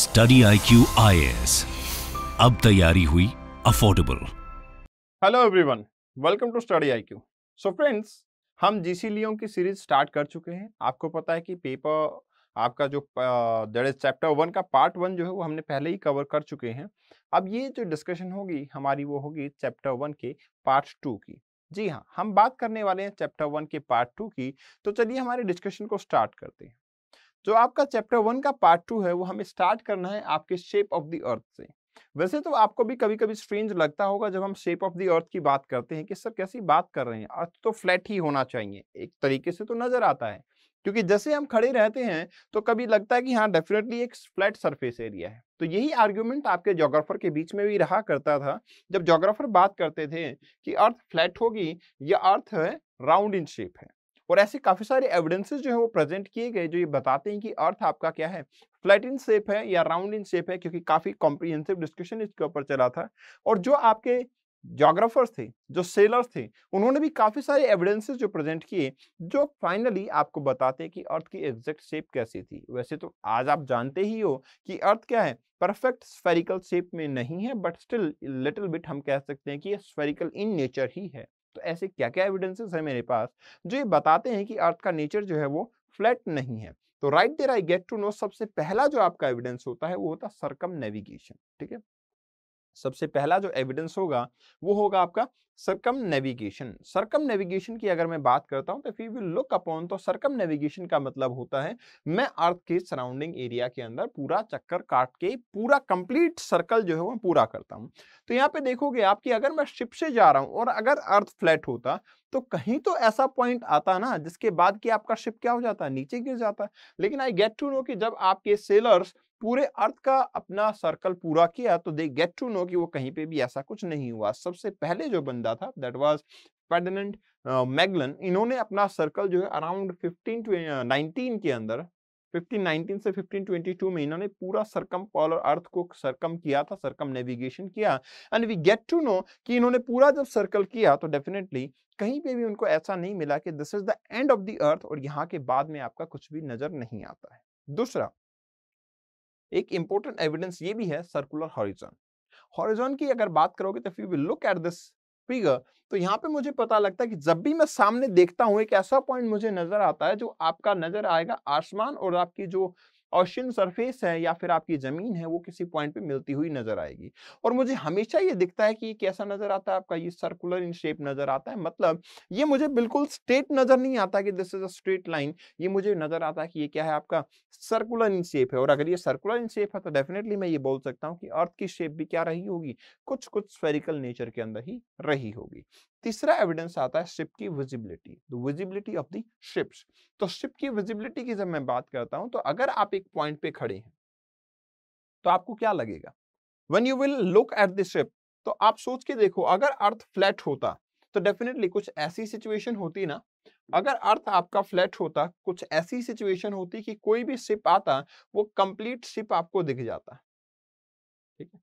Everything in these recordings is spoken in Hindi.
स्टडी आई क्यू आई अब तैयारी हुई affordable hello everyone welcome to study I Q so friends हम जीसी लियो की सीरीज स्टार्ट कर चुके हैं आपको पता है कि पेपर आपका जो दैट इज चैप्टर वन का पार्ट वन जो है वो हमने पहले ही कवर कर चुके हैं अब ये जो डिस्कशन होगी हमारी वो होगी चैप्टर वन के पार्ट टू की जी हाँ हम बात करने वाले हैं चैप्टर वन के पार्ट टू की तो चलिए हमारे डिस्कशन को स्टार्ट करते हैं जो तो आपका चैप्टर वन का पार्ट टू है वो हमें स्टार्ट करना है आपके शेप ऑफ द अर्थ से वैसे तो आपको भी कभी कभी स्ट्रेंज लगता होगा जब हम शेप ऑफ द अर्थ की बात करते हैं कि सर कैसी बात कर रहे हैं अर्थ तो फ्लैट ही होना चाहिए एक तरीके से तो नजर आता है क्योंकि जैसे हम खड़े रहते हैं तो कभी लगता है कि हाँ डेफिनेटली एक फ्लैट सरफेस एरिया है तो यही आर्ग्यूमेंट आपके जोग्राफर के बीच में भी रहा करता था जब जोग्राफर बात करते थे कि अर्थ फ्लैट होगी या अर्थ है राउंड इन शेप है और ऐसे काफ़ी सारे एविडेंसेज जो है वो प्रेजेंट किए गए जो ये बताते हैं कि अर्थ आपका क्या है फ्लैट इन शेप है या राउंड इन शेप है क्योंकि काफ़ी कॉम्प्रीहेंसिव डिस्कशन इसके ऊपर चला था और जो आपके जोग्राफर्स थे जो सेलर्स थे उन्होंने भी काफ़ी सारे एविडेंसेस जो प्रेजेंट किए जो फाइनली आपको बताते हैं कि अर्थ की एग्जैक्ट शेप कैसी थी वैसे तो आज आप जानते ही हो कि अर्थ क्या है परफेक्ट स्फेरिकल शेप में नहीं है बट स्टिल लिटिल बिट हम कह सकते हैं कि स्फेरिकल इन नेचर ही है तो ऐसे क्या क्या एविडेंसेस है मेरे पास जो ये बताते हैं कि अर्थ का नेचर जो है वो फ्लैट नहीं है तो right there I get to know सबसे पहला जो आपका एविडेंस होता है वो होता है सरकम नेविगेशन ठीक है सबसे पहला जो एविडेंस होगा वो होगा आपका सरकम नेविगेशन सरकम नेविगेशन की अगर मैं बात करता हूं तो फिर विल लुक अपॉन तो सरकम नेविगेशन का मतलब होता है मैं अर्थ के सराउंडिंग एरिया के अंदर पूरा चक्कर काट के पूरा कंप्लीट सर्कल जो है वो पूरा करता हूं तो यहां पे देखोगे आप कि अगर मैं शिप से जा रहा हूं और अगर अर्थ फ्लैट होता तो कहीं तो ऐसा पॉइंट आता ना जिसके बाद कि आपका शिप क्या हो जाता नीचे गिर जाता लेकिन आई गेट टू नो कि जब आपके सेलर्स पूरे अर्थ का अपना सर्कल पूरा किया तो दे गेट टू नो कि वो कहीं पे भी ऐसा कुछ नहीं हुआ सबसे पहले जो बंदा था दैट वाज पेडनेंट मैगलन इन्होंने अपना सर्कल जो है अराउंड फिफ्टीन टू के अंदर 1519 से 1522 में इन्होंने पूरा सरकम पॉलर अर्थ को सरकम किया था सरकम नेविगेशन किया and we get to know कि इन्होंने पूरा जब सर्कल किया तो डेफिनेटली कहीं पे भी उनको ऐसा नहीं मिला कि this is the end of the earth और यहाँ के बाद में आपका कुछ भी नजर नहीं आता है दूसरा एक इंपॉर्टेंट एविडेंस ये भी है सर्कुलर हॉरिजॉन हॉरिजॉन की अगर बात करोगे तो you will look at this figure तो यहाँ पे मुझे पता लगता है कि जब भी मैं सामने देखता हूँ एक ऐसा पॉइंट मुझे नजर आता है जो आपका नजर आएगा आसमान और आपकी जो ओशन सरफेस है या फिर आपकी ज़मीन है वो किसी पॉइंट पे मिलती हुई नज़र आएगी और मुझे हमेशा ये दिखता है कि ये कैसा नज़र आता है आपका ये सर्कुलर इन शेप नज़र आता है मतलब ये मुझे बिल्कुल स्ट्रेट नज़र नहीं आता कि this is a straight line ये मुझे नज़र आता है कि ये क्या है आपका सर्कुलर इन शेप है और अगर ये सर्कुलर इन शेप है तो डेफिनेटली मैं ये बोल सकता हूँ कि अर्थ की शेप भी क्या रही होगी कुछ कुछ स्फेरिकल नेचर के अंदर ही रही होगी तीसरा एविडेंस आता है शिप की visibility the visibility of the ships तो शिप की विजिबिलिटी की जब मैं बात करता हूं तो अगर आप एक पॉइंट पे खड़े हैं तो आपको क्या लगेगा when you will look at the ship तो आप सोच के देखो अगर अर्थ फ्लैट होता तो डेफिनेटली कुछ ऐसी सिचुएशन होती ना अगर अर्थ आपका फ्लैट होता कुछ ऐसी सिचुएशन होती कि कोई भी शिप आता वो कंप्लीट शिप आपको दिख जाता ठीक है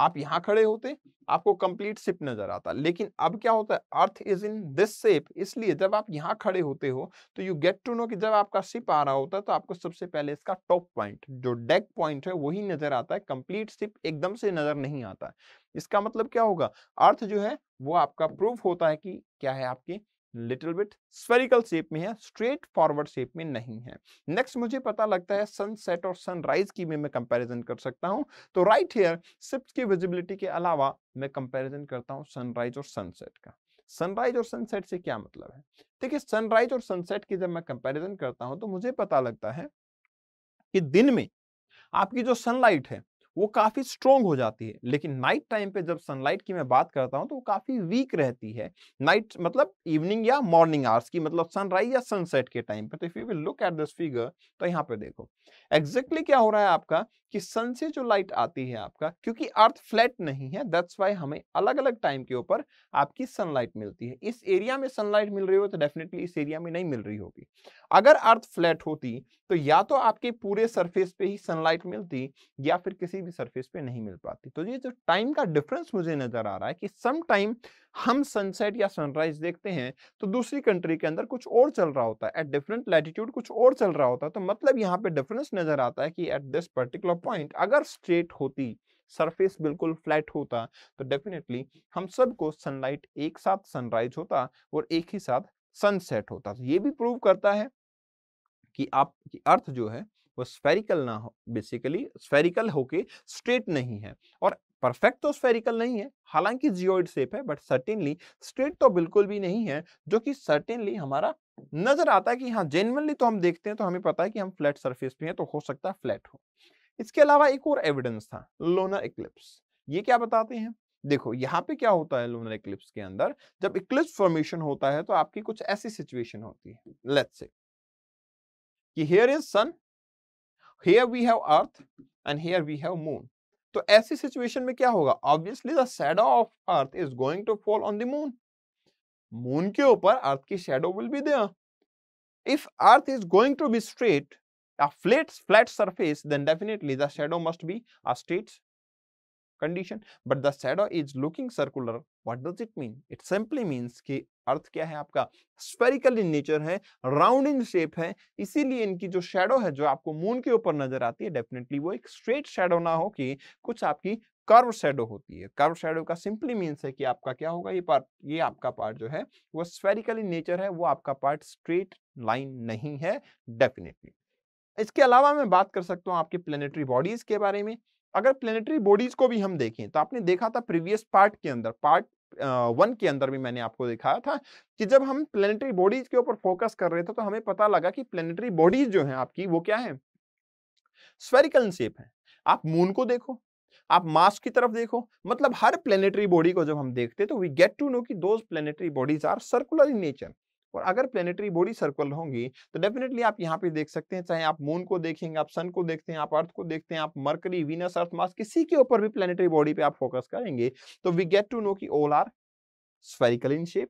आप यहाँ खड़े होते आपको कंप्लीट सिप नजर आता लेकिन अब क्या होता है earth is in this shape इसलिए जब आप यहाँ खड़े होते हो तो यू गेट टू नो कि जब आपका सिप आ रहा होता है तो आपको सबसे पहले इसका टॉप पॉइंट जो डेक पॉइंट है वही नजर आता है कंप्लीट सिप एकदम से नजर नहीं आता इसका मतलब क्या होगा अर्थ जो है वो आपका प्रूफ होता है कि क्या है आपके लिटिल बिट स्फेरिकल शेप में है स्ट्रेट फॉरवर्ड शेप में नहीं है नेक्स्ट मुझे पता लगता है सनसेट और सनराइज की भी मैं कंपैरिजन कर सकता हूं तो राइट हेयर सिप्स की विजिबिलिटी के अलावा मैं कंपैरिजन करता हूं सनराइज और सनसेट का सनराइज और सनसेट से क्या मतलब है देखिए सनराइज और सनसेट की जब मैं कंपैरिजन करता हूं तो मुझे पता लगता है कि दिन में आपकी जो सनलाइट है वो काफ़ी स्ट्रॉन्ग हो जाती है लेकिन नाइट टाइम पे जब सनलाइट की मैं बात करता हूँ तो वो काफ़ी वीक रहती है नाइट मतलब इवनिंग या मॉर्निंग आवर्स की मतलब सनराइज या सनसेट के टाइम पे तो if you will look at this figure तो यहाँ पे देखो एग्जैक्टली exactly क्या हो रहा है आपका कि सन से जो लाइट आती है आपका क्योंकि अर्थ फ्लैट नहीं है दैट्स वाई हमें अलग अलग टाइम के ऊपर आपकी सनलाइट मिलती है इस एरिया में सनलाइट मिल रही हो तो डेफिनेटली इस एरिया में नहीं मिल रही होगी अगर अर्थ फ्लैट होती तो या तो आपके पूरे सरफेस पे ही सनलाइट मिलती या फिर किसी भी सरफेस पे नहीं मिल पाती तो ये जो टाइम का डिफरेंस मुझे नजर आ रहा है कि सम टाइम हम सनसेट या सनराइज देखते हैं तो दूसरी कंट्री के अंदर कुछ और चल रहा होता है एट डिफरेंट लैटिट्यूड कुछ और चल रहा होता है तो मतलब यहाँ पे डिफरेंस नजर आता है कि एट दिस पर्टिकुलर पॉइंट अगर स्ट्रेट होती सरफेस बिल्कुल फ्लैट होता तो डेफिनेटली हम सबको सनलाइट एक साथ सनराइज होता और एक ही साथ सनसेट होता तो ये भी प्रूव करता है कि आप कि अर्थ जो है वो स्फेरिकल ना हो बेसिकली स्फेरिकल होके स्ट्रेट नहीं है और परफेक्ट तो स्फेरिकल नहीं है हालांकि जियोइड शेप है बट सर्टेनली स्ट्रेट तो बिल्कुल भी नहीं है जो कि सर्टेनली हमारा नजर आता है कि हाँ जेनवनली तो हम देखते हैं तो हमें पता है कि हम फ्लैट सरफेस पे हैं तो हो सकता है फ्लैट हो इसके अलावा एक और एविडेंस था लोनर इक्लिप्स ये क्या बताते हैं देखो यहाँ पे क्या होता है लोनर इक्लिप्स के अंदर जब इक्लिप्स फॉर्मेशन होता है तो आपकी कुछ ऐसी सिचुएशन होती है लेट्स से कि here is sun here we have earth and here we have moon तो ऐसी सिचुएशन में क्या होगा obviously the shadow of earth is going to fall on the moon moon के ऊपर अर्थ की shadow will be there if earth is going to be straight a flat flat surface then definitely the shadow must be a straight condition but the shadow is looking circular what does it mean it simply means कि अर्थ क्या है आपका स्पेरिकल इन नेचर है राउंड इन शेप है इसीलिए इनकी जो शेडो है जो आपको मून के ऊपर नजर आती है डेफिनेटली वो एक स्ट्रेट शेडो ना हो कि कुछ आपकी कर्व शेडो होती है कर्व शेडो का सिंपली मीन्स है कि आपका क्या होगा ये पार्ट ये आपका पार्ट जो है वो स्पेरिकल इन नेचर है वो आपका पार्ट स्ट्रेट लाइन नहीं है डेफिनेटली इसके अलावा मैं बात कर सकता हूँ आपके प्लेनेटरी बॉडीज के बारे में अगर प्लेनेटरी बॉडीज को भी हम देखें तो आपने देखा था प्रीवियस पार्ट के अंदर पार्ट वन के अंदर भी मैंने आपको दिखाया था कि जब हम प्लेनेटरी बॉडीज के ऊपर फोकस कर रहे थे तो हमें पता लगा कि प्लेनेटरी बॉडीज जो है आपकी वो क्या है स्वेरिकल शेप है आप मून को देखो आप मास की तरफ देखो मतलब हर प्लेनेटरी बॉडी को जब हम देखते तो वी गेट टू नो कि those planetary bodies are circular in nature और अगर प्लेनेटरी बॉडी सर्कल होंगी तो डेफिनेटली आप यहाँ पे देख सकते हैं चाहे आप मून को देखेंगे आप सन को देखते हैं आप अर्थ को देखते हैं आप मर्करी वीनस अर्थ मास किसी के ऊपर भी प्लेनेटरी बॉडी पे आप फोकस करेंगे तो वी गेट टू नो की all are spherical in shape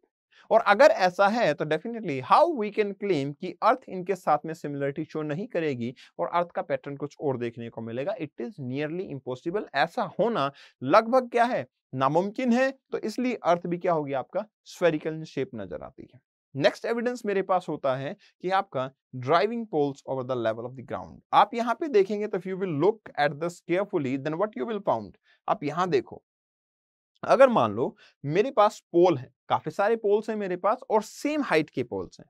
और अगर ऐसा है तो definitely how we can claim कि अर्थ इनके साथ में सिमिलरिटी शो नहीं करेगी और अर्थ का पैटर्न कुछ और देखने को मिलेगा इट इज नियरली इम्पोसिबल ऐसा होना लगभग क्या है नामुमकिन है तो इसलिए अर्थ भी क्या होगी आपका स्फेरिकल शेप नजर आती है नेक्स्ट एविडेंस मेरे पास होता है कि आपका driving poles over the level of the ground आप यहाँ पे देखेंगे तो you will look at this carefully then what you will found आप यहाँ देखो अगर मान लो मेरे पास पोल है काफी सारे पोल्स हैं मेरे पास और सेम हाइट के पोल्स हैं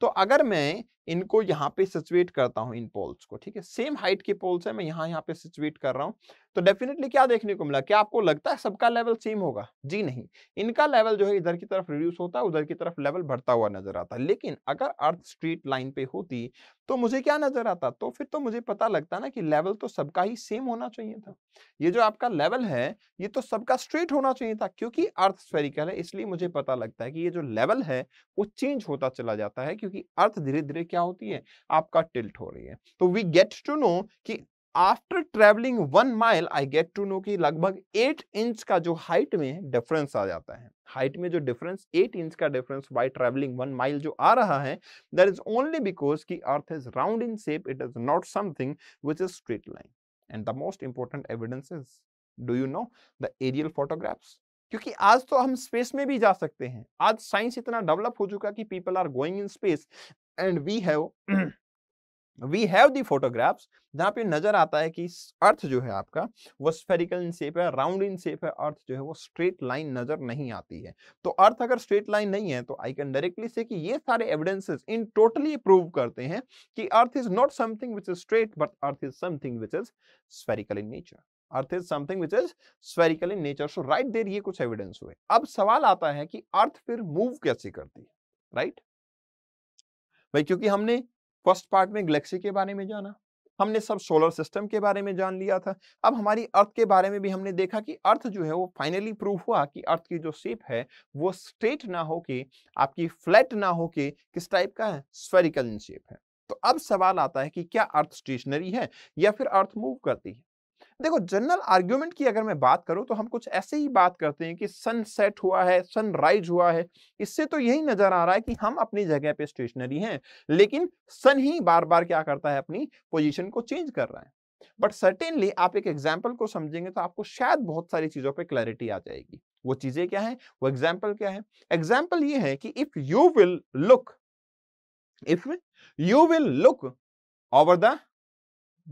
तो अगर मैं इनको यहाँ पे सिचुएट करता हूँ इन पोल्स को ठीक है सेम हाइट के पोल्स है मैं यहाँ यहाँ पे सिचुएट कर रहा हूँ तो डेफिनेटली क्या देखने को मिला क्या आपको लगता है सबका लेवल सेम होगा जी नहीं इनका लेवल जो है इधर की तरफ रिड्यूस होता है उधर की तरफ लेवल बढ़ता हुआ नजर आता है लेकिन अगर अर्थ स्ट्रीट लाइन पे होती तो मुझे क्या नजर आता तो फिर तो मुझे पता लगता ना कि लेवल तो सबका ही सेम होना चाहिए था ये जो आपका लेवल है ये तो सबका स्ट्रेट होना चाहिए था क्योंकि अर्थ स्फेरिकल है इसलिए मुझे पता लगता है कि ये जो लेवल है वो चेंज होता चला जाता है क्योंकि अर्थ धीरे धीरे क्या होती है आपका टिल्ट हो रही है तो वी गेट टू नो कि after travelling one mile I get to know कि लगभग एट इंच का जो हाइट में डिफरेंस आ जाता है हाइट में जो डिफरेंस एट इंच का difference by travelling one mile जो आ रहा है दैट इज ओनली बिकॉज की earth is round in shape it is not something which is straight line and the most important evidence is do you know the aerial photographs क्योंकि आज तो हम स्पेस में भी जा सकते हैं आज साइंस इतना डेवलप हो चुका कि people are going in space and we have we have the photographs जहाँ पे नजर आता है कि अर्थ जो है आपका वो स्पेरिकल इन शेप है राउंड इन शेप है अर्थ जो है वो स्ट्रेट लाइन नजर नहीं आती है तो अर्थ अगर स्ट्रेट लाइन नहीं है तो आई कैन डायरेक्टली से कि ये सारे एविडेंसेस इन टोटली प्रूव करते हैं कि earth is not something which is straight but earth is something which is spherical in nature earth is something which is spherical in nature so right there ये कुछ एविडेंस हुए अब सवाल आता है कि अर्थ फिर मूव कैसे करती है राइट right? भाई क्योंकि हमने फर्स्ट पार्ट में गलेक्सी के बारे में जाना हमने सब सोलर सिस्टम के बारे में जान लिया था अब हमारी अर्थ के बारे में भी हमने देखा कि अर्थ जो है वो फाइनली प्रूव हुआ कि अर्थ की जो शेप है वो स्ट्रेट ना हो के आपकी फ्लैट ना हो के किस टाइप का है स्वेरिकल इन शेप है तो अब सवाल आता है कि क्या अर्थ स्टेशनरी है या फिर अर्थ मूव करती है देखो जनरल आर्ग्यूमेंट की अगर मैं बात करूं तो हम कुछ ऐसे ही बात करते हैं कि सनसेट हुआ है सनराइज हुआ है इससे तो यही नजर आ रहा है कि हम अपनी जगह पे स्टेशनरी हैं लेकिन सन ही बार बार क्या करता है अपनी पोजिशन को चेंज कर रहा है बट सर्टेनली आप एक एग्जाम्पल को समझेंगे तो आपको शायद बहुत सारी चीजों पर क्लैरिटी आ जाएगी वो चीजें क्या है वो एग्जाम्पल क्या है एग्जाम्पल ये है कि if you will look if you will look over the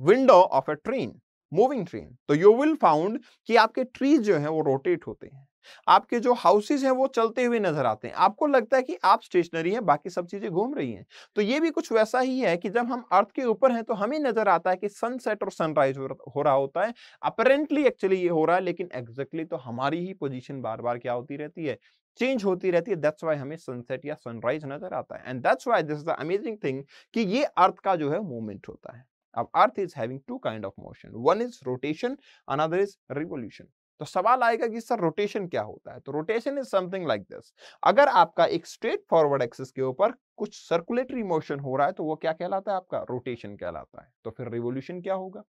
window of a train moving train तो यू विल फाउंड कि आपके ट्रीज जो हैं वो रोटेट होते हैं आपके जो हाउसेज हैं वो चलते हुए नजर आते हैं आपको लगता है कि आप स्टेशनरी हैं बाकी सब चीजें घूम रही हैं तो ये भी कुछ वैसा ही है कि जब हम अर्थ के ऊपर हैं तो हमें नजर आता है कि सनसेट और सनराइज हो रहा होता है अपरेंटली एक्चुअली ये हो रहा है लेकिन एग्जैक्टली exactly तो हमारी ही पोजिशन बार बार क्या होती रहती है चेंज होती रहती है दैट्स वाई हमें सनसेट या सनराइज नजर आता है and that's why this is the amazing thing कि ये अर्थ का जो है मूवमेंट होता है Now, Earth is having two kind of motion. One is rotation, another is revolution. तो सवाल आएगा कि सर रोटेशन क्या होता है तो rotation is something like this अगर आपका एक स्ट्रेट फॉरवर्ड एक्सिस के ऊपर कुछ सर्कुलेटरी मोशन हो रहा है तो वो क्या कहलाता है आपका रोटेशन कहलाता है तो फिर रिवोल्यूशन क्या होगा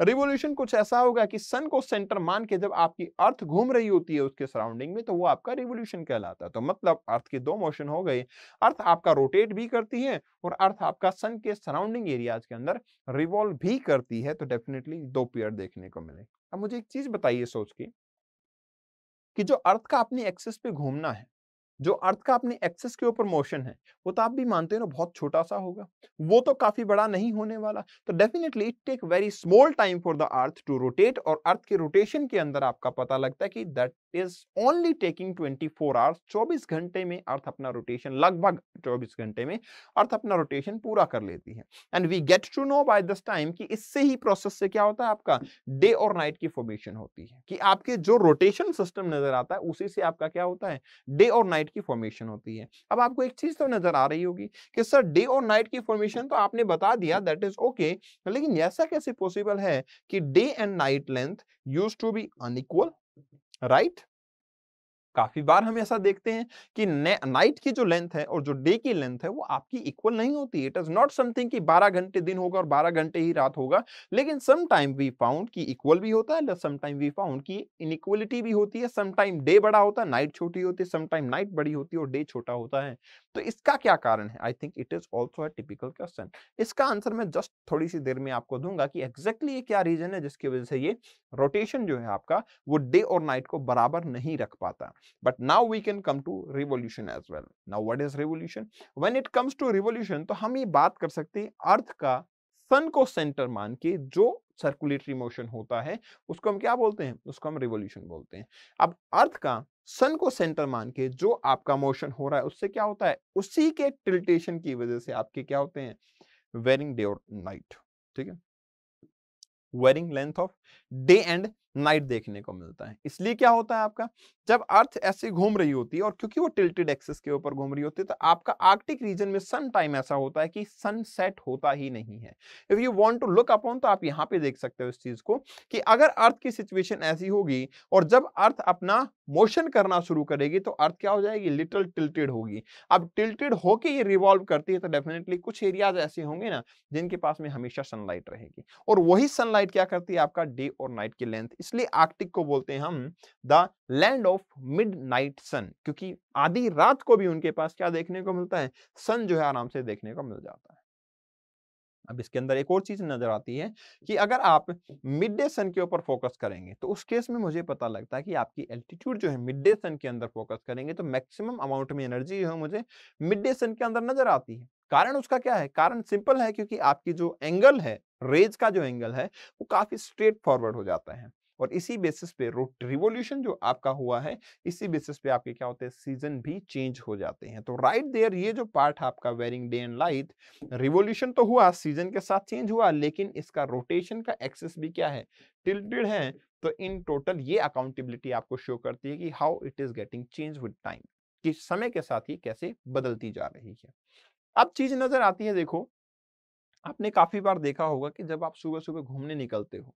रिवोल्यूशन कुछ ऐसा होगा कि सन को सेंटर मान के जब आपकी अर्थ घूम रही होती है उसके सराउंडिंग में तो वो आपका रिवोल्यूशन कहलाता है तो मतलब अर्थ के दो मोशन हो गए अर्थ आपका रोटेट भी करती है और अर्थ आपका सन के सराउंडिंग एरियाज के अंदर रिवॉल्व भी करती है तो डेफिनेटली दो पेयर देखने को मिले अब मुझे एक चीज बताइए सोच के कि जो अर्थ का अपनी एक्सेस पे घूमना है जो अर्थ का अपने एक्सेस के ऊपर मोशन है वो तो आप भी मानते हो ना बहुत छोटा सा होगा वो तो काफी बड़ा नहीं होने वाला तो definitely it take very small time for the earth to rotate और अर्थ के रोटेशन के अंदर आपका पता लगता है कि that is only taking 24 hours चौबीस घंटे में अर्थ अपना रोटेशन लगभग 24 घंटे में अर्थ अपना रोटेशन पूरा कर लेती है and we get to know by this time कि इससे ही प्रोसेस से क्या होता है आपका डे और नाइट की फॉर्मेशन होती है कि आपके जो रोटेशन सिस्टम नजर आता है उसी से आपका क्या होता है डे और नाइट नाइट की फॉर्मेशन होती है अब आपको एक चीज तो नजर आ रही होगी कि सर डे और नाइट की फॉर्मेशन तो आपने बता दिया दैट इज ओके लेकिन ऐसा कैसे पॉसिबल है कि day and night length use to be unequal right काफी बार हम ऐसा देखते हैं कि नाइट की जो लेंथ है और जो डे की लेंथ है वो आपकी इक्वल नहीं होती इट इज नॉट समथिंग कि 12 घंटे दिन होगा और 12 घंटे ही रात होगा लेकिन सम टाइम वी फाउंड कि इक्वल भी होता है सम टाइम वी फाउंड कि इनइक्वलिटी भी होती है सम टाइम डे बड़ा होता है नाइट छोटी होती है सम टाइम नाइट बड़ी होती है और डे छोटा होता है तो इसका क्या कारण है I think it is also a typical question इसका आंसर मैं जस्ट थोड़ी सी देर में आपको दूंगा कि एग्जैक्टली ये क्या रीजन है जिसकी वजह से ये रोटेशन जो है आपका वो डे और नाइट को बराबर नहीं रख पाता but now we can come to revolution as well now what is revolution when it comes to revolution तो हम ये बात कर सकते हैं अर्थ का सन को सेंटर मान के जो सर्कुलेटरी मोशन होता है उसको हम क्या बोलते हैं उसको हम रिवोल्यूशन बोलते हैं अब अर्थ का सन को सेंटर मान के जो आपका मोशन हो रहा है उससे क्या होता है उसी के टिल्टेशन की वजह से आपके क्या होते हैं वेरिंग डे और नाइट ठीक है varying length of day and night देखने को मिलता है इसलिए क्या होता है आपका जब अर्थ ऐसे घूम रही होती है और क्योंकि वो टिल्टेड एक्सिस के ऊपर घूम रही होती है तो आपका आर्कटिक रीजन में सन टाइम ऐसा होता है कि सनसेट होता ही नहीं है if you want to look upon तो आप यहाँ पे देख सकते हो इस चीज को कि अगर अर्थ की सिचुएशन ऐसी होगी और जब अर्थ अपना मोशन करना शुरू करेगी तो अर्थ क्या हो जाएगी लिटल टिल्टेड होगी अब टिल्टेड होके ये रिवॉल्व करती है तो डेफिनेटली कुछ एरियाज ऐसे होंगे ना जिनके पास में हमेशा सनलाइट रहेगी और वही सनलाइट क्या करती है आपका डे और नाइट की लेंथ इसलिए आर्कटिक को बोलते हैं हम the land of midnight sun क्योंकि आधी रात को भी उनके पास क्या देखने को मिलता है सन जो है आराम से देखने को मिल जाता है अब इसके अंदर एक और चीज नजर आती है कि अगर आप मिड डे सन के ऊपर फोकस करेंगे तो उस केस में मुझे पता लगता है कि आपकी एल्टीट्यूड जो है मिड डे सन के अंदर फोकस करेंगे तो मैक्सिमम अमाउंट में एनर्जी जो है मुझे मिड डे सन के अंदर नजर आती है कारण उसका क्या है कारण सिंपल है क्योंकि आपकी जो एंगल है रेज का जो एंगल है वो काफी स्ट्रेट फॉरवर्ड हो जाता है और इसी बेसिस पे रोट रिवोल्यूशन जो आपका हुआ है इसी बेसिस पे आपके क्या होते हैं सीजन भी चेंज हो जाते हैं तो राइट देयर ये जो पार्ट आपका varying day and light revolution तो हुआ सीजन के साथ चेंज हुआ लेकिन इसका रोटेशन का एक्सेस भी क्या है टिल्टेड है तो इन टोटल ये अकाउंटेबिलिटी आपको शो करती है कि how it is getting change with time कि समय के साथ ही कैसे बदलती जा रही है अब चीज नजर आती है देखो आपने काफी बार देखा होगा कि जब आप सुबह सुबह घूमने निकलते हो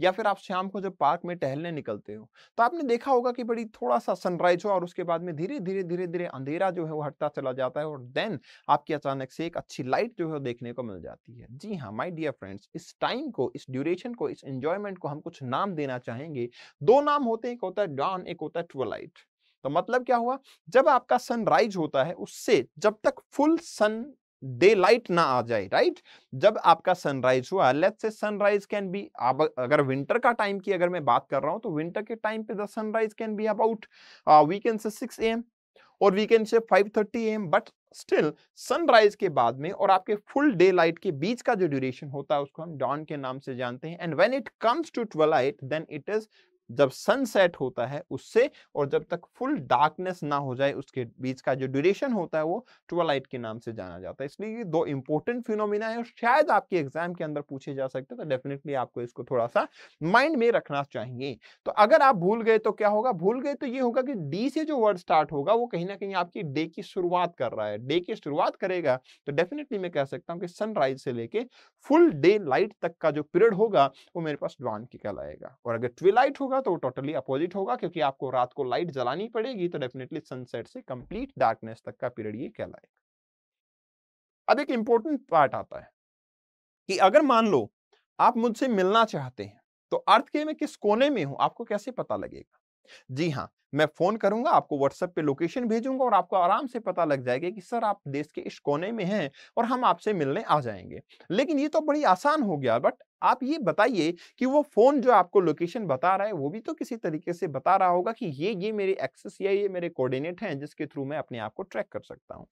या फिर आप शाम को जब पार्क में टहलने निकलते हो तो आपने देखा होगा कि बड़ी थोड़ा सा सनराइज हो और उसके बाद में धीरे धीरे धीरे धीरे अंधेरा जो है वो हटता चला जाता है और देन आपकी अचानक से एक अच्छी लाइट जो है देखने को मिल जाती है जी हाँ माई डियर फ्रेंड्स इस टाइम को इस ड्यूरेशन को इस एंजॉयमेंट को हम कुछ नाम देना चाहेंगे दो नाम होते हैं एक होता है डॉन एक होता है ट्वेलाइट तो मतलब क्या हुआ जब आपका सनराइज होता है उससे जब तक फुल सन डे लाइट ना आ जाए राइट जब आपका सनराइज हुआ लेट से सनराइज कैन बी अब अगर विंटर का टाइम की अगर मैं बात कर रहा हूं तो विंटर के टाइम पे the sunrise can be about we can say six AM और we can say five thirty AM but still sunrise के बाद में और आपके फुल डे लाइट के बीच का जो ड्यूरेशन होता है उसको हम डॉन के नाम से जानते हैं and when it comes to twelve light then it is जब सनसेट होता है उससे और जब तक फुल डार्कनेस ना हो जाए उसके बीच का जो ड्यूरेशन होता है वो ट्वेलाइट के नाम से जाना जाता है इसलिए ये दो इंपॉर्टेंट फिनोमिना है और शायद आपके एग्जाम के अंदर पूछे जा सकते हैं तो डेफिनेटली आपको इसको थोड़ा सा माइंड में रखना चाहिए तो अगर आप भूल गए तो क्या होगा भूल गए तो ये होगा कि डी से जो वर्ड स्टार्ट होगा वो कहीं ना कहीं आपकी डे की शुरुआत कर रहा है डे की शुरुआत करेगा तो डेफिनेटली मैं कह सकता हूँ कि सनराइज से लेके फुल डे लाइट तक का जो पीरियड होगा वो मेरे पास ड्वान की कहलाएगा और अगर ट्वेलाइट होगा होगा तो वो टोटली अपोजिट होगा क्योंकि आपको रात को लाइट जलानी पड़ेगी तो डेफिनेटली सनसेट से कंप्लीट डार्कनेस तक का पीरियड ये कहलाएगा अब एक इंपॉर्टेंट पार्ट आता है कि अगर मान लो आप मुझसे मिलना चाहते हैं तो अर्थ के मैं किस कोने में हूं आपको कैसे पता लगेगा जी हाँ मैं फोन करूंगा आपको व्हाट्सएप पे लोकेशन भेजूंगा और आपको आराम से पता लग जाएगा कि सर आप देश के इस कोने में हैं और हम आपसे मिलने आ जाएंगे लेकिन ये तो बड़ी आसान हो गया बट आप ये बताइए कि वो फोन जो आपको लोकेशन बता रहा है वो भी तो किसी तरीके से बता रहा होगा कि ये ये मेरे एक्सेस या ये मेरे कोऑर्डिनेट हैं जिसके थ्रू मैं अपने आप को ट्रैक कर सकता हूँ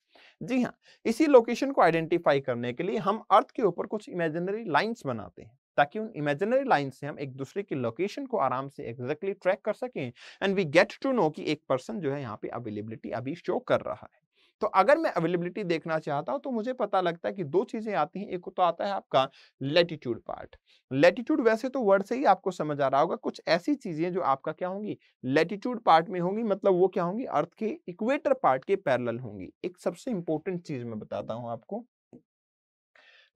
जी हाँ इसी लोकेशन को आइडेंटिफाई करने के लिए हम अर्थ के ऊपर कुछ इमेजिनरी लाइन्स बनाते हैं ताकि उन इमेजिनरी लाइन से हम एक दूसरे की लोकेशन को आराम से एग्जैक्टली ट्रैक कर सकें and we get to know कि एक पर्सन जो है यहाँ पे अवेलेबिलिटी अभी शो कर रहा है तो अगर मैं अवेलेबिलिटी देखना चाहता हूं तो मुझे पता लगता है कि दो चीजें आती हैं एक तो आता है आपका लेटिट्यूड पार्ट लेटिट्यूड वैसे तो वर्ड से ही आपको समझ आ रहा होगा कुछ ऐसी चीजें जो आपका क्या होंगी लेटिट्यूड पार्ट में होंगी मतलब वो क्या होंगी अर्थ के इक्वेटर पार्ट के पैरल होंगी एक सबसे इंपॉर्टेंट चीज मैं बताता हूँ आपको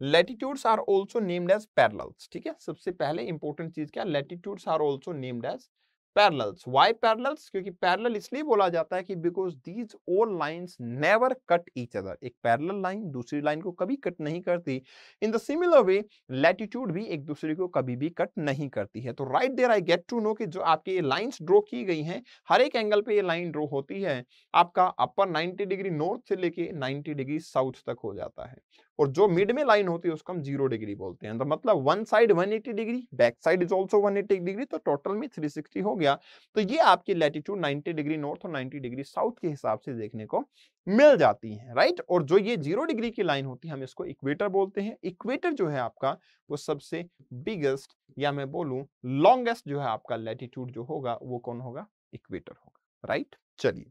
latitudes are also named as parallels ठीक है सबसे पहले इंपॉर्टेंट चीज क्या latitudes are also named as parallels why parallels क्योंकि पैरल इसलिए बोला जाता है कि because these all lines never cut each other एक पैरल लाइन दूसरी लाइन को कभी कट नहीं करती in the similar way latitude भी एक दूसरे को कभी भी कट नहीं करती है तो right there I get to know कि जो आपकी ये लाइन्स ड्रॉ की गई हैं हर एक एंगल पे ये लाइन ड्रॉ होती है आपका अपर 90 डिग्री नॉर्थ से लेके 90 डिग्री साउथ तक हो जाता है और जो मिड में लाइन होती है उसको हम जीरो डिग्री बोलते हैं तो मतलब one side 180 degree back side is also 180 degree तो टोटल में 360 हो गया तो ये आपकी लैटिट्यूड 90 डिग्री नॉर्थ और 90 डिग्री साउथ के हिसाब से देखने को मिल जाती है राइट और जो ये जीरो डिग्री की लाइन होती है हम इसको इक्वेटर बोलते हैं इक्वेटर जो है आपका वो सबसे बिगेस्ट या मैं बोलूँ लॉन्गेस्ट जो है आपका लैटिट्यूड जो होगा वो कौन होगा इक्वेटर होगा राइट चलिए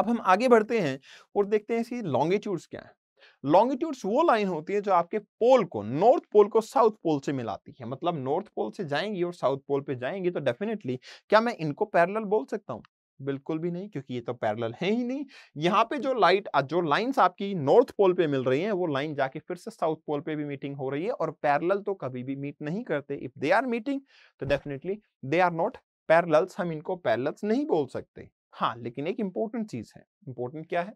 अब हम आगे बढ़ते हैं और देखते हैं इसकी लॉन्गिट्यूड्स क्या है लॉन्गिट्यूड्स वो लाइन होती है जो आपके पोल को नॉर्थ पोल को साउथ पोल से मिलाती है मतलब नॉर्थ पोल से जाएंगी और साउथ पोल पे जाएंगी तो डेफिनेटली क्या मैं इनको पैरेलल बोल सकता हूँ बिल्कुल भी नहीं क्योंकि ये तो पैरेलल है ही नहीं यहाँ पे जो लाइट जो लाइंस आपकी नॉर्थ पोल पे मिल रही है वो लाइन जाके फिर से साउथ पोल पे भी मीटिंग हो रही है और पैरेलल तो कभी भी मीट नहीं करते इफ दे आर मीटिंग तो definitely they are not parallels हम इनको पैरल्स नहीं बोल सकते हाँ लेकिन एक इंपॉर्टेंट चीज है इंपॉर्टेंट क्या है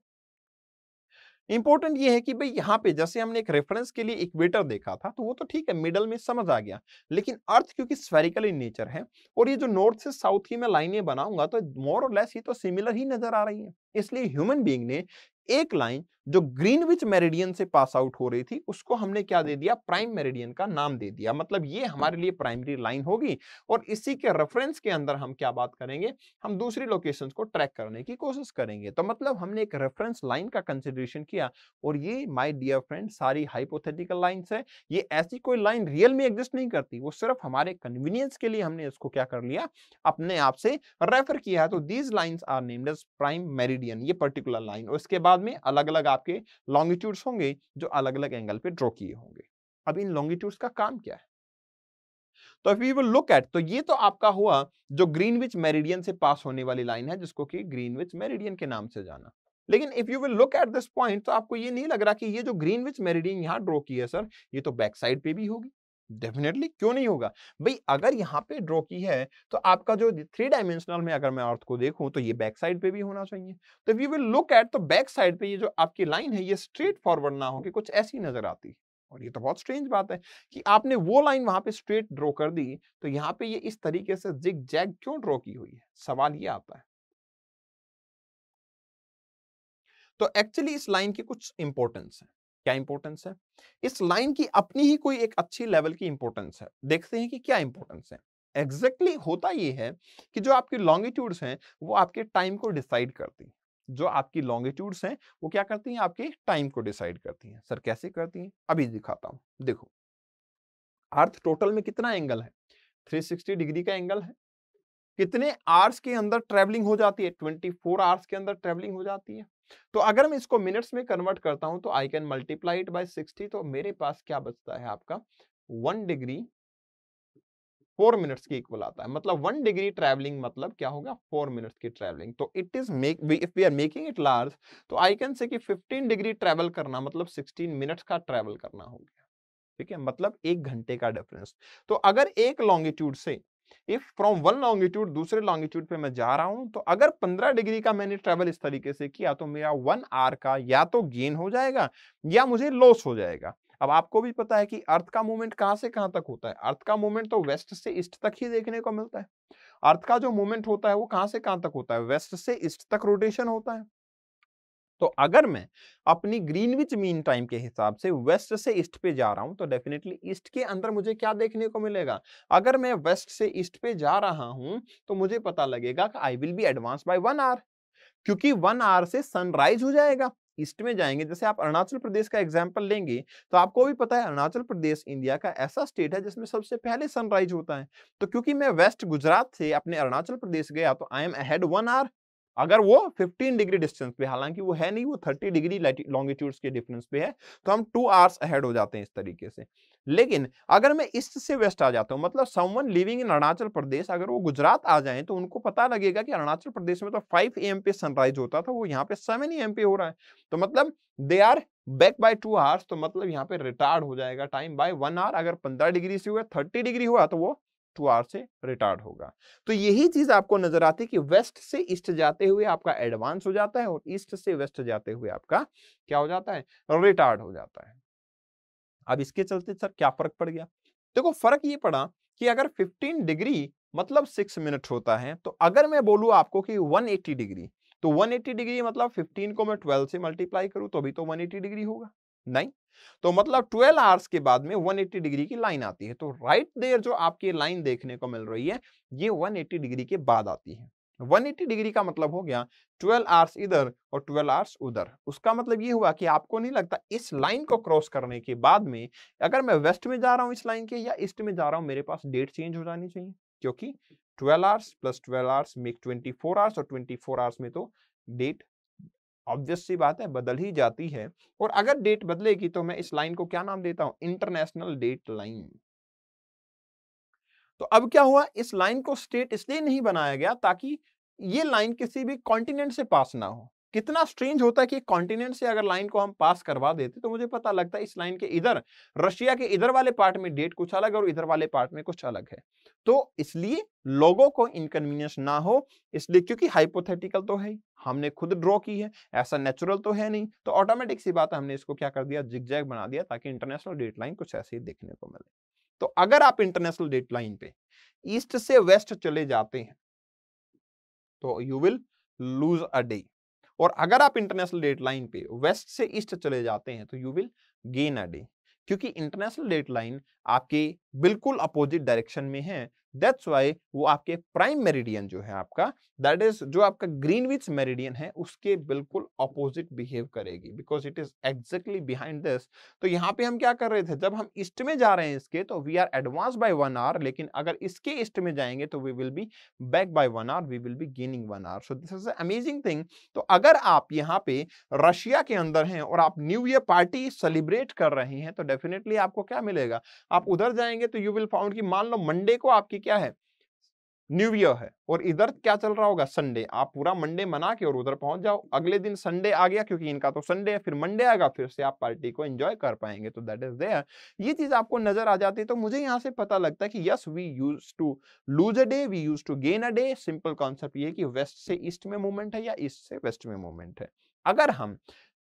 इंपॉर्टेंट ये है कि भाई यहाँ पे जैसे हमने एक रेफरेंस के लिए इक्वेटर देखा था तो वो तो ठीक है मिडल में समझ आ गया लेकिन अर्थ क्योंकि स्फेरिकल इन नेचर है और ये जो नॉर्थ से साउथ की मैं लाइनें बनाऊंगा तो मोर और लेस ये तो सिमिलर ही नजर आ रही है इसलिए ह्यूमन बींग ने एक लाइन जो ग्रीनविच मेरिडियन से पास आउट हो रही थी उसको हमने क्या दे दिया प्राइम मेरिडियन का नाम दे दिया मतलब ये हाँ। हमारे लिए प्राइमरी लाइन होगी और इसी के रेफरेंस के अंदर हम क्या बात करेंगे हम दूसरी लोकेशंस को ट्रैक करने की कोशिश करेंगे तो मतलब हमने एक रेफरेंस लाइन का कंसिडरेशन किया और ये माय डियर फ्रेंड सारी हाइपोथेटिकल लाइन है ये ऐसी कोई लाइन रियल में एग्जिस्ट नहीं करती वो सिर्फ हमारे कन्वीनियंस के लिए हमने इसको क्या कर लिया अपने आप से रेफर किया तो these line are named prime meridian ये पर्टिकुलर लाइन और इसके बाद बाद में अलग अलग आपके लॉन्गिट्यूड्स होंगे जो अलग अलग एंगल पे ड्रॉ किए होंगे अब इन लॉन्गिट्यूड्स का काम क्या है तो if you will look at तो ये तो आपका हुआ जो ग्रीनविच मेरिडियन से पास होने वाली लाइन है जिसको कि ग्रीनविच मेरिडियन के नाम से जाना लेकिन if you will look at this point तो आपको ये नहीं लग रहा कि ये जो ग्रीनविच मेरिडियन यहां ड्रॉ की है सर ये तो बैक साइड पे भी होगी डेफिनेटली क्यों नहीं होगा भाई अगर यहाँ पे ड्रॉ की है तो आपका जो थ्री डायमेंशनल में अगर मैं अर्थ को देखूं तो ये बैक साइड पे भी होना चाहिए तो यू विल लुक एट तो बैक साइड पे ये जो आपकी लाइन है ये स्ट्रेट फॉरवर्ड ना होकर कुछ ऐसी नजर आती है और ये तो बहुत स्ट्रेंज बात है कि आपने वो लाइन वहां पे स्ट्रेट ड्रॉ कर दी तो यहाँ पे ये इस तरीके से जिग जैग क्यों ड्रॉ की हुई है सवाल ये आता है तो एक्चुअली इस लाइन की कुछ इंपॉर्टेंस है क्या इंपॉर्टेंस है इस लाइन की अपनी ही कोई एक अच्छी लेवल की इंपॉर्टेंस है देखते हैं कि क्या इंपॉर्टेंस है एग्जैक्टली exactly होता ये है कि जो आपकी लॉन्गिट्यूड्स हैं वो आपके टाइम को डिसाइड करती हैं जो आपकी लॉन्गिट्यूड्स हैं वो क्या करती हैं आपके टाइम को डिसाइड करती हैं सर कैसे करती हैं अभी दिखाता हूँ देखो अर्थ टोटल में कितना एंगल है 360 डिग्री का एंगल है कितने आवर्स के अंदर ट्रेवलिंग हो जाती है 24 आवर्स के अंदर ट्रेवलिंग हो जाती है तो अगर मैं इसको मिनट्स में कन्वर्ट करता हूं तो I can multiply it by 60 तो मेरे पास क्या बचता है आपका वन डिग्री फोर मिनट्स की इक्वल आता है मतलब वन डिग्री ट्रैवलिंग मतलब क्या होगा फोर मिनट्स की ट्रैवलिंग तो it is make if we are making it large तो आई कैन से कि फिफ्टीन डिग्री ट्रैवल करना मतलब सिक्सटीन मिनट्स का ट्रैवल करना हो गया ठीक है मतलब एक घंटे का डिफरेंस तो अगर एक लॉन्गिट्यूड से इफ फ्रॉम वन लॉन्गिट्यूड दूसरे लॉन्गिट्यूड पे मैं जा रहा हूं तो अगर 15 डिग्री का मैंने ट्रेवल इस तरीके से किया तो मेरा वन आर का या तो गेन हो जाएगा या मुझे लॉस हो जाएगा अब आपको भी पता है कि अर्थ का मूवमेंट कहां से कहां तक होता है अर्थ का मूवमेंट तो वेस्ट से ईस्ट तक ही देखने को मिलता है अर्थ का जो मूवमेंट होता है वो कहां से कहां तक होता है वेस्ट से ईस्ट तक रोटेशन होता है तो अगर मैं अपनी ग्रीनविच मीन टाइम के हिसाब से वेस्ट से ईस्ट पे जा रहा हूं तो डेफिनेटली ईस्ट के अंदर मुझे क्या देखने को मिलेगा अगर मैं वेस्ट से ईस्ट पे जा रहा हूं तो मुझे पता लगेगा कि I will be advance by one hour क्योंकि वन आवर से सनराइज हो जाएगा ईस्ट में जाएंगे जैसे आप अरुणाचल प्रदेश का एग्जाम्पल लेंगे तो आपको भी पता है अरुणाचल प्रदेश इंडिया का ऐसा स्टेट है जिसमें सबसे पहले सनराइज होता है तो क्योंकि मैं वेस्ट गुजरात से अपने अरुणाचल प्रदेश गया तो I am ahead one hour अगर वो 15 डिग्री डिस्टेंस पे हालांकि वो है नहीं वो 30 डिग्री लॉन्गिट्यूड्स के डिफरेंस पे है तो हम टू आवर्स अहेड हो जाते हैं इस तरीके से लेकिन अगर मैं ईस्ट से वेस्ट आ जाता हूँ मतलब someone living in Arunachal Pradesh अगर वो गुजरात आ जाए तो उनको पता लगेगा कि अरुणाचल प्रदेश में तो फाइव ए पे सनराइज होता था वो यहाँ पे सेवन ए पे हो रहा है तो मतलब they are back by two hours तो मतलब यहाँ पे रिटायर्ड हो जाएगा टाइम बाय वन आवर अगर पंद्रह डिग्री से हुआ थर्टी डिग्री हुआ तो वो टू आर से रिटार्ड होगा तो यही चीज आपको नजर आती है कि वेस्ट से ईस्ट जाते हुए आपका एडवांस हो जाता है और ईस्ट से वेस्ट जाते हुए आपका क्या हो जाता है रिटार्ड हो जाता है अब इसके चलते सर क्या फर्क पड़ गया देखो फर्क ये पड़ा कि अगर 15 डिग्री मतलब 6 मिनट होता है तो अगर मैं बोलू आपको कि 180 डिग्री तो 180 डिग्री मतलब 15 को मैं 12 से मल्टीप्लाई करूँ तो भी तो 180 डिग्री होगा नहीं तो मतलब 12 आवर्स के बाद में 180 डिग्री की लाइन आती है तो राइट देयर जो आपकी लाइन देखने को मिल रही है ये 180 डिग्री के बाद आती है 180 डिग्री का मतलब हो गया 12 आवर्स इधर और 12 आवर्स उधर उसका मतलब ये हुआ कि आपको नहीं लगता इस लाइन को क्रॉस करने के बाद में अगर मैं वेस्ट में जा रहा हूँ इस लाइन के या ईस्ट में जा रहा हूँ मेरे पास डेट चेंज हो जानी चाहिए क्योंकि twelve hours plus twelve hours make twenty hours और ट्वेंटी आवर्स में तो डेट ऑब्वियस सी बात है बदल ही जाती है और अगर डेट बदलेगी तो मैं इस लाइन को क्या नाम देता हूं इंटरनेशनल डेट लाइन तो अब क्या हुआ इस लाइन को स्टेट इसलिए नहीं बनाया गया ताकि ये लाइन किसी भी कॉन्टिनेंट से पास ना हो कितना स्ट्रेंज होता है कि कॉन्टिनेंट से अगर लाइन को हम पास करवा देते तो मुझे पता लगता है इस लाइन के इधर रशिया के इधर वाले पार्ट में डेट कुछ अलग है और इधर वाले पार्ट में कुछ अलग है तो इसलिए लोगों को इनकन्वीनियंस ना हो इसलिए क्योंकि हाइपोथेटिकल तो है हमने खुद ड्रॉ की है ऐसा नेचुरल तो है नहीं तो ऑटोमेटिक सी बात हमने इसको क्या कर दिया जिग बना दिया ताकि इंटरनेशनल डेट लाइन कुछ ऐसे ही देखने को मिले तो अगर आप इंटरनेशनल डेट लाइन पे ईस्ट से वेस्ट चले जाते हैं तो you will lose a day और अगर आप इंटरनेशनल डेट लाइन पे वेस्ट से ईस्ट चले जाते हैं तो you will gain a day क्योंकि इंटरनेशनल डेट लाइन आपके बिल्कुल अपोजिट डायरेक्शन में है दैट्स वाई वो आपके प्राइम मेरिडियन जो है आपका दैट इज जो आपका ग्रीनविच मेरिडियन है उसके बिल्कुल अपोजिट बिहेव करेगी because it is exactly behind this तो यहाँ पे हम क्या कर रहे थे जब हम ईस्ट में जा रहे हैं इसके तो we are advance by one hour लेकिन अगर इसके ईस्ट में जाएंगे तो we will be back by one hour we will be gaining one hour so this is amazing thing तो अगर आप यहाँ पे रशिया के अंदर हैं और आप न्यू ईयर पार्टी सेलिब्रेट कर रहे हैं तो डेफिनेटली आपको क्या मिलेगा आप उधर जाएंगे करेंगे तो यू विल फाउंड कि मान लो मंडे को आपकी क्या है न्यू ईयर है और इधर क्या चल रहा होगा संडे आप पूरा मंडे मना के और उधर पहुंच जाओ अगले दिन संडे आ गया क्योंकि इनका तो संडे है फिर मंडे आएगा फिर से आप पार्टी को एंजॉय कर पाएंगे तो दैट इज देयर ये चीज आपको नजर आ जाती है तो मुझे यहाँ से पता लगता है कि yes we use to lose a day we use to gain a day simple concept ये कि वेस्ट से ईस्ट में मूवमेंट है या ईस्ट से वेस्ट में मूवमेंट है अगर हम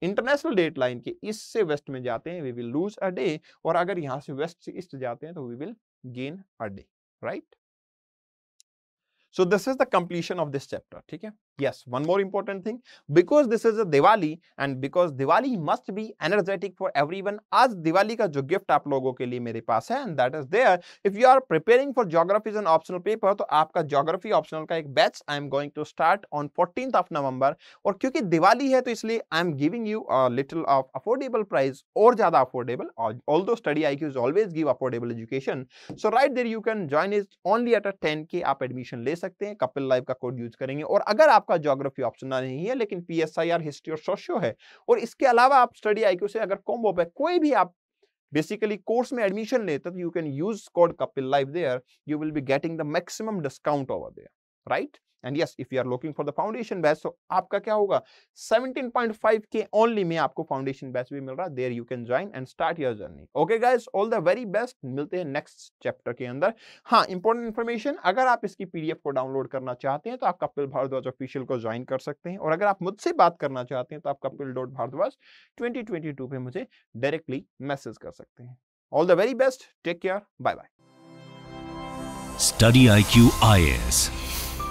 इंटरनेशनल डेट लाइन के ईस्ट से वेस्ट में जाते हैं we will lose a day और अगर यहां से वेस्ट से ईस्ट जाते हैं तो we will gain a day right so this is the completion of this chapter ठीक है Yes, one more important thing. Because this is a Diwali and because Diwali must be energetic for everyone. आज Diwali ka jo gift aap logo ke liye mere paas hai and that is there. If you are preparing for geography is an optional paper, to aapka geography optional ka ek batch I am going to start on 14th of November. aur kyunki Diwali hai to isliye I am giving you a little of affordable price aur zyada affordable. Although study iq is always give affordable education. So right there you can join is only at a 10k aap admission le sakte hain Couple live ka code use karenge aur agar aap आपका ज्योग्राफी ऑप्शन नहीं है लेकिन P S I R history और सोशियो है और इसके अलावा आप स्टडी आई से अगर कॉम्बो पे कोई भी आप बेसिकली कोर्स में एडमिशन लेते तो you can use code Kapil life there you will be getting the maximum discount over there right and yes if you are looking for the foundation batch तो आपका क्या होगा 17.5 के ओनली में आपको फाउंडेशन बैच भी मिल रहा है there you can join and start your journey okay guys all the very best मिलते हैं नेक्स्ट चैप्टर के अंदर हाँ इंपॉर्टेंट इन्फॉर्मेशन अगर आप इसकी पीडीएफ को डाउनलोड करना चाहते हैं तो आप कपिल भारद्वाज ऑफिशियल को ज्वाइन कर सकते हैं और अगर आप मुझसे बात करना चाहते हैं तो आप कपिल डॉट भारद्वाज ट्वेंटी पे मुझे डायरेक्टली मैसेज कर सकते हैं all the very best take care bye bye study I Q I S